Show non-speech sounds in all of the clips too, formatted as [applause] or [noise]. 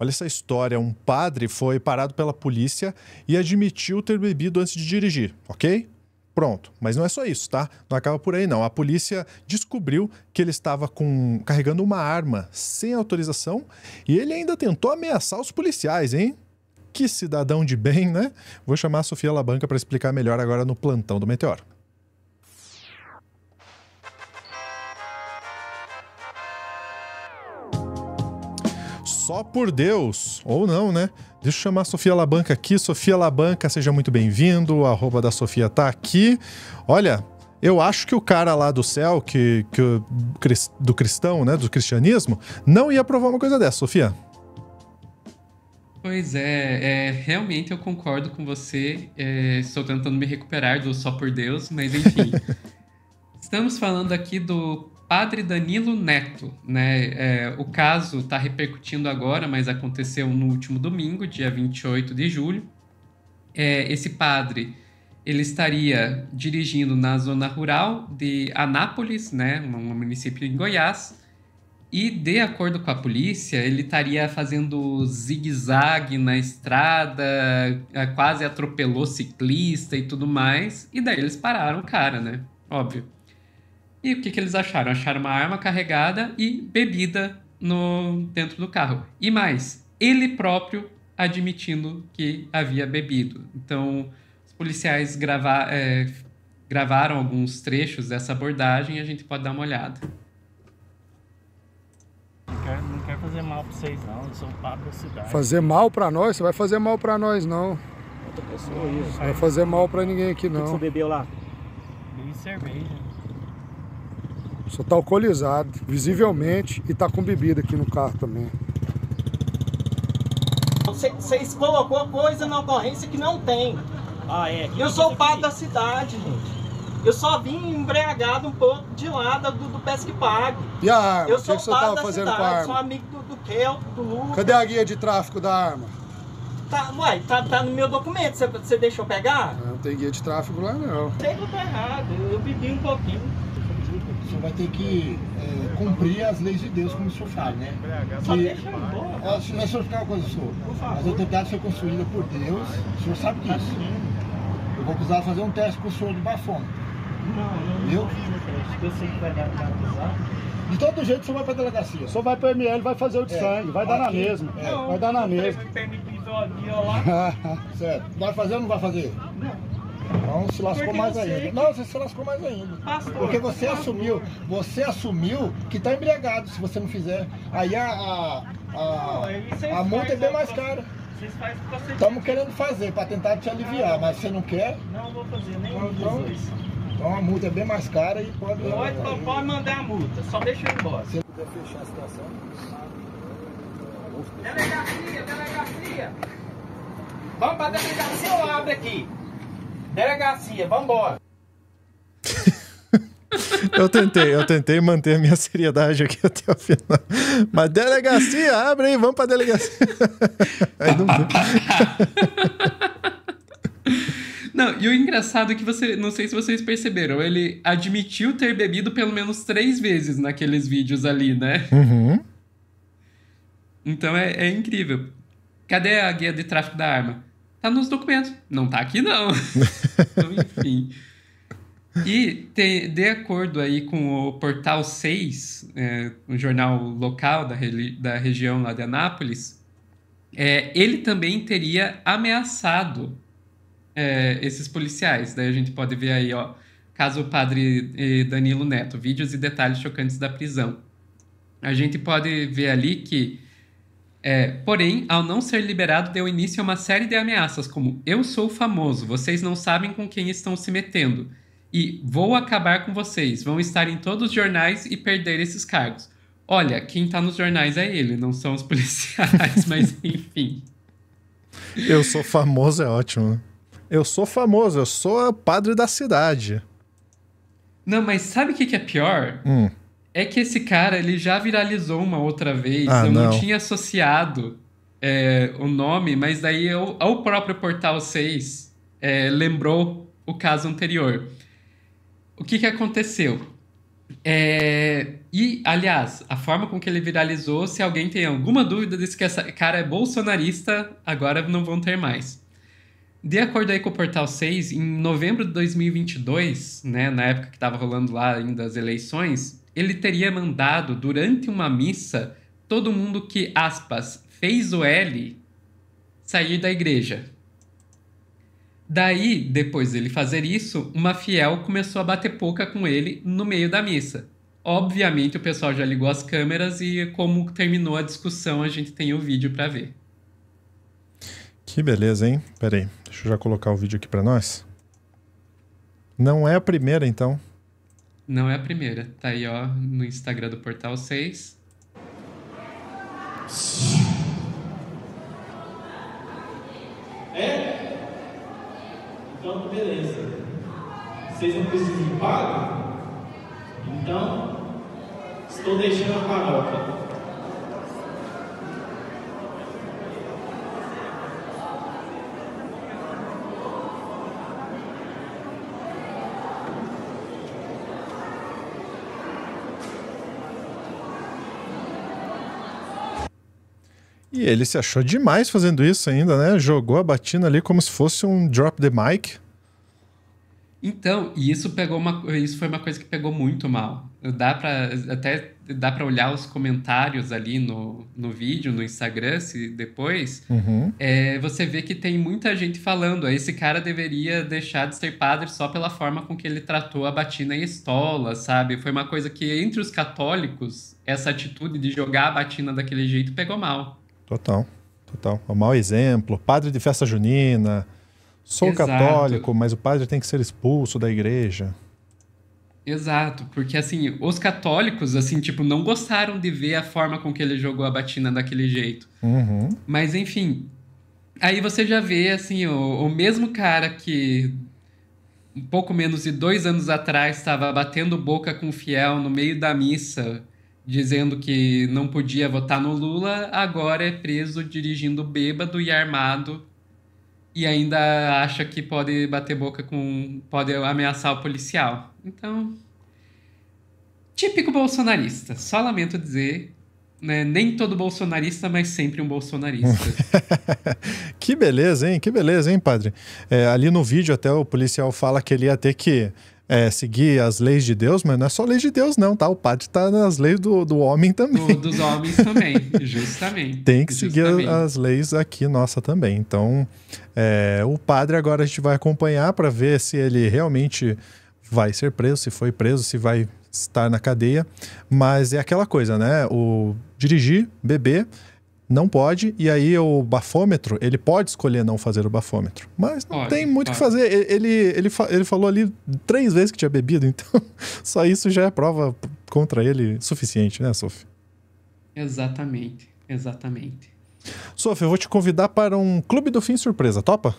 Olha essa história. Um padre foi parado pela polícia e admitiu ter bebido antes de dirigir, ok? Pronto. Mas não é só isso, tá? Não acaba por aí, não. A polícia descobriu que ele estava com... carregando uma arma sem autorização e ele ainda tentou ameaçar os policiais, hein? Que cidadão de bem, né? Vou chamar a Sofia Labanca para explicar melhor agora no plantão do Meteoro. Só por Deus, ou não, né? Deixa eu chamar a Sofia Labanca aqui. Sofia Labanca, seja muito bem-vindo. A arroba da Sofia tá aqui. Olha, eu acho que o cara lá do céu, que, que do cristão, né, do cristianismo, não ia aprovar uma coisa dessa, Sofia. Pois é, é, realmente eu concordo com você. É, estou tentando me recuperar do Só por Deus, mas enfim. [laughs] Estamos falando aqui do Padre Danilo Neto, né? É, o caso está repercutindo agora, mas aconteceu no último domingo, dia 28 de julho. É, esse padre ele estaria dirigindo na zona rural de Anápolis, né, um município em Goiás, e de acordo com a polícia, ele estaria fazendo zigue-zague na estrada, é, quase atropelou ciclista e tudo mais, e daí eles pararam o cara, né? Óbvio. E o que, que eles acharam? Acharam uma arma carregada e bebida no dentro do carro. E mais, ele próprio admitindo que havia bebido. Então, os policiais grava, é, gravaram alguns trechos dessa abordagem e a gente pode dar uma olhada. Não quero, fazer mal pra vocês, não. Eu sou o Pablo da cidade. Fazer mal pra nós? Você vai fazer mal pra nós, não. Outra pessoa, isso. Não vai fazer mal pra ninguém aqui, não. O que você bebeu lá? Bebi cerveja. Só tá alcoolizado, visivelmente, e tá com bebida aqui no carro também. Você colocou coisa na ocorrência que não tem. Ah, é. Eu sou o padre da cidade, gente. Eu só vim embriagado um pouco de lado do, do Pesque Pago. E a arma? Eu sou o que, você tava fazendo cidade, com a arma? sou amigo do, do Kel, do Lucas. Cadê a guia de tráfico da arma? Tá, uai, tá, tá no meu documento, você, deixou pegar? Não, não tem guia de tráfico lá não. Sei que eu tô errado, eu, eu bebi um pouquinho o senhor vai ter que é, cumprir as leis de Deus, como o senhor fala, né? Que, não é só ficar uma coisa, senhor. As autoridades são construídas por Deus, o senhor sabe disso. Eu vou precisar fazer um teste com o senhor de bafome. Não, eu não Eu sei que vai dar de todo jeito, você vai pra delegacia. Só vai o ML, vai fazer o de é, sangue, vai dar na mesma. É. Vai dar na mesma. [laughs] Certo. Vai fazer ou não vai fazer? não se lascou Porque mais ainda. Não, você se lascou mais ainda. Pastor, Porque você pastor. assumiu, você assumiu que está embriagado se você não fizer. Aí a, a, a, a multa é bem mais cara. Estamos querendo fazer para tentar te aliviar, mas você não quer? Não vou fazer nem então, então, então a multa é bem mais cara e pode. Pode, pode mandar a multa, só deixa eu ir embora. Se puder fechar a situação. Delegacia, delegacia! Vamos para a delegacia ou abre aqui? Delegacia, vambora. [laughs] eu tentei, eu tentei manter a minha seriedade aqui até o final. Mas delegacia, abre aí, vamos pra delegacia. [laughs] Aí não Não, e o engraçado é que você, não sei se vocês perceberam, ele admitiu ter bebido pelo menos três vezes naqueles vídeos ali, né? Uhum. Então é, é incrível. Cadê a guia de tráfico da arma? Tá nos documentos. Não tá aqui, não. [laughs] então, enfim. E te, de acordo aí com o Portal 6, é, um jornal local da, da região lá de Anápolis, é, ele também teria ameaçado é, esses policiais. Daí a gente pode ver aí, ó, caso o padre Danilo Neto, vídeos e detalhes chocantes da prisão. A gente pode ver ali que é, porém, ao não ser liberado, deu início a uma série de ameaças, como eu sou famoso, vocês não sabem com quem estão se metendo, e vou acabar com vocês, vão estar em todos os jornais e perder esses cargos. Olha, quem está nos jornais é ele, não são os [laughs] policiais, mas enfim. Eu sou famoso é ótimo, Eu sou famoso, eu sou o padre da cidade. Não, mas sabe o que, que, é pior? Hum. É que esse cara, ele já viralizou uma outra vez. Ah, eu não, não. tinha associado é, o nome, mas daí eu, ao próprio Portal 6 é, lembrou o caso anterior. O que, que aconteceu? É, e, aliás, a forma com que ele viralizou, se alguém tem alguma dúvida desse que esse cara é bolsonarista, agora não vão ter mais. De acordo aí com o Portal 6, em novembro de 2022, né, na época que estava rolando lá ainda as eleições, ele teria mandado durante uma missa todo mundo que, aspas, fez o L sair da igreja. Daí, depois dele fazer isso, uma fiel começou a bater pouca com ele no meio da missa. Obviamente, o pessoal já ligou as câmeras e, como terminou a discussão, a gente tem o vídeo para ver. Que beleza, hein? Peraí, deixa eu já colocar o vídeo aqui para nós. Não é a primeira, então. Não é a primeira. Tá aí, ó, no Instagram do Portal 6. É? Então, beleza. Vocês não precisam de pago? Então, estou deixando a paróquia. E ele se achou demais fazendo isso ainda, né? Jogou a batina ali como se fosse um drop the mic. Então, e isso pegou uma, isso foi uma coisa que pegou muito mal. Dá para até dá para olhar os comentários ali no, no vídeo, no Instagram, se depois uhum. é, você vê que tem muita gente falando. Ah, esse cara deveria deixar de ser padre só pela forma com que ele tratou a batina em estola, sabe? Foi uma coisa que entre os católicos essa atitude de jogar a batina daquele jeito pegou mal. Total, total. É o mau exemplo, padre de festa junina. Sou Exato. católico, mas o padre tem que ser expulso da igreja. Exato, porque assim, os católicos, assim, tipo, não gostaram de ver a forma com que ele jogou a batina daquele jeito. Uhum. Mas enfim, aí você já vê, assim, o, o mesmo cara que um pouco menos de dois anos atrás estava batendo boca com o fiel no meio da missa dizendo que não podia votar no Lula, agora é preso dirigindo bêbado e armado e ainda acha que pode bater boca com. pode ameaçar o policial. Então. Típico bolsonarista. Só lamento dizer. Né? Nem todo bolsonarista, mas sempre um bolsonarista. [laughs] que beleza, hein? Que beleza, hein, padre? É, ali no vídeo até o policial fala que ele ia ter que é, seguir as leis de Deus, mas não é só leis de Deus, não, tá? O padre está nas leis do, do homem também. Do, dos homens também, [laughs] justamente. Tem que seguir justamente. as leis aqui nossa também. Então, é, o padre agora a gente vai acompanhar para ver se ele realmente vai ser preso, se foi preso, se vai estar na cadeia. Mas é aquela coisa, né? O dirigir, beber não pode, e aí o bafômetro, ele pode escolher não fazer o bafômetro. Mas não pode, tem muito o que fazer. Ele, ele, ele falou ali três vezes que tinha bebido, [laughs] então só isso já é prova contra ele suficiente, né, Sofia? Exatamente, exatamente. Sofia, eu vou te convidar para um Clube do Fim Surpresa, topa?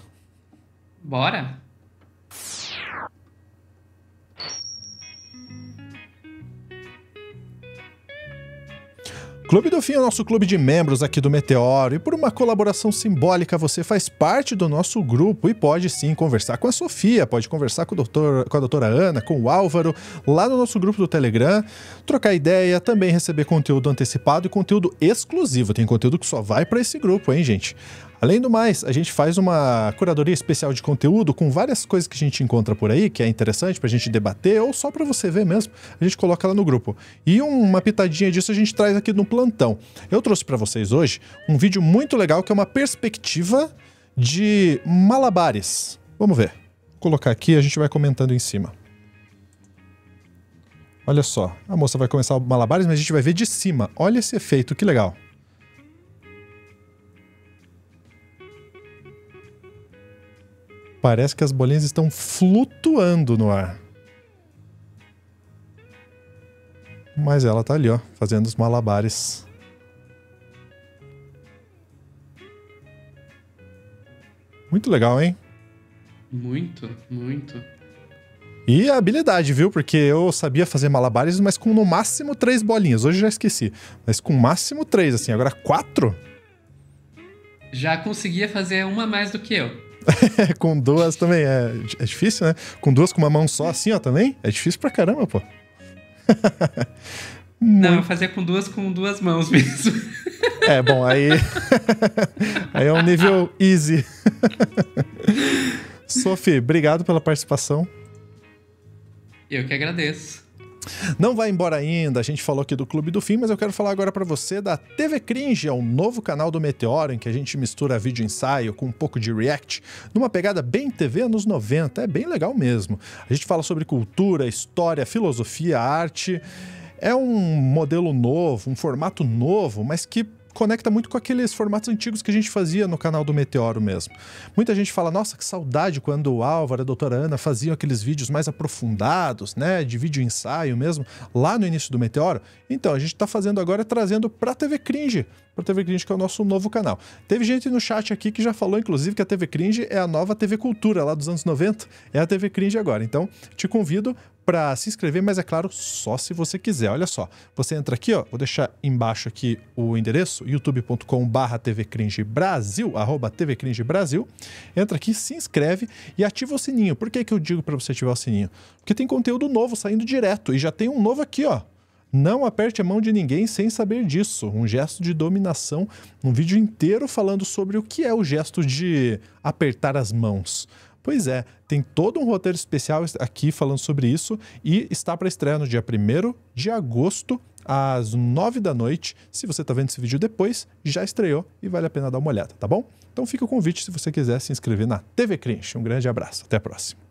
Bora! Clube do Fim é o nosso clube de membros aqui do Meteoro e por uma colaboração simbólica você faz parte do nosso grupo e pode sim conversar com a Sofia, pode conversar com, o doutor, com a doutora Ana, com o Álvaro, lá no nosso grupo do Telegram, trocar ideia, também receber conteúdo antecipado e conteúdo exclusivo. Tem conteúdo que só vai para esse grupo, hein, gente? Além do mais, a gente faz uma curadoria especial de conteúdo com várias coisas que a gente encontra por aí, que é interessante para a gente debater ou só para você ver mesmo. A gente coloca lá no grupo. E uma pitadinha disso a gente traz aqui no plantão. Eu trouxe para vocês hoje um vídeo muito legal que é uma perspectiva de malabares. Vamos ver. Vou colocar aqui, a gente vai comentando em cima. Olha só, a moça vai começar o malabares, mas a gente vai ver de cima. Olha esse efeito, que legal. Parece que as bolinhas estão flutuando no ar. Mas ela tá ali, ó, fazendo os malabares. Muito legal, hein? Muito, muito. E a habilidade, viu? Porque eu sabia fazer malabares, mas com no máximo três bolinhas. Hoje já esqueci. Mas com máximo três, assim. Agora quatro? Já conseguia fazer uma mais do que eu. [laughs] com duas também é, é difícil, né? Com duas com uma mão só assim, ó, também? É difícil pra caramba, pô. [laughs] Não, eu fazia com duas com duas mãos [laughs] mesmo. É, bom, aí. aí é um nível easy. Sophie, obrigado pela participação. Eu que agradeço. Não vai embora ainda, a gente falou aqui do Clube do Fim, mas eu quero falar agora para você da TV Cringe, é um novo canal do Meteoro em que a gente mistura vídeo ensaio com um pouco de react, numa pegada bem TV nos 90, é bem legal mesmo. A gente fala sobre cultura, história, filosofia, arte. É um modelo novo, um formato novo, mas que conecta muito com aqueles formatos antigos que a gente fazia no canal do Meteoro mesmo. Muita gente fala, nossa, que saudade quando o Álvaro, a doutora Ana faziam aqueles vídeos mais aprofundados, né, de vídeo ensaio mesmo, lá no início do Meteoro. Então, a gente está fazendo agora, trazendo para a TV Cringe, para a TV Cringe que é o nosso novo canal. Teve gente no chat aqui que já falou, inclusive, que a TV Cringe é a nova TV Cultura lá dos anos 90, é a TV Cringe agora. Então, te convido para se inscrever, mas é claro, só se você quiser. Olha só, você entra aqui, ó, vou deixar embaixo aqui o endereço, youtube.com/barra cringe brasil arroba Brasil. Entra aqui, se inscreve e ativa o sininho. Por que, que eu digo para você ativar o sininho? Porque tem conteúdo novo saindo direto e já tem um novo aqui, ó. Não aperte a mão de ninguém sem saber disso. Um gesto de dominação, um vídeo inteiro falando sobre o que é o gesto de apertar as mãos. Pois é, tem todo um roteiro especial aqui falando sobre isso e está para estrear no dia 1 de agosto, às 9 da noite. Se você está vendo esse vídeo depois, já estreou e vale a pena dar uma olhada, tá bom? Então fica o convite se você quiser se inscrever na TV Cringe. Um grande abraço, até a próxima.